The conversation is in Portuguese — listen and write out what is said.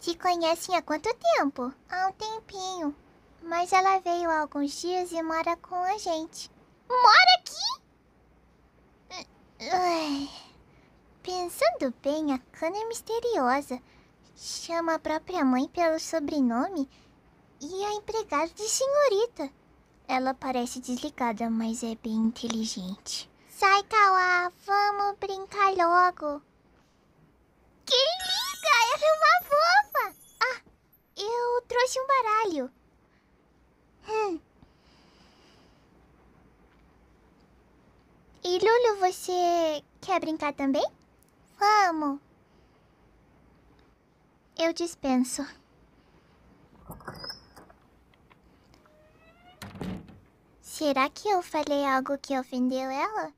Se conhecem há quanto tempo? Há um tempinho. Mas ela veio há alguns dias e mora com a gente. Mora aqui? Ai. Pensando bem, a Kana é misteriosa. Chama a própria mãe pelo sobrenome e a empregada de senhorita. Ela parece desligada, mas é bem inteligente. Sai, Kawa, vamos brincar logo. trouxe um baralho. Hum. E Lulu, você quer brincar também? Vamos. Eu dispenso. Será que eu falei algo que ofendeu ela?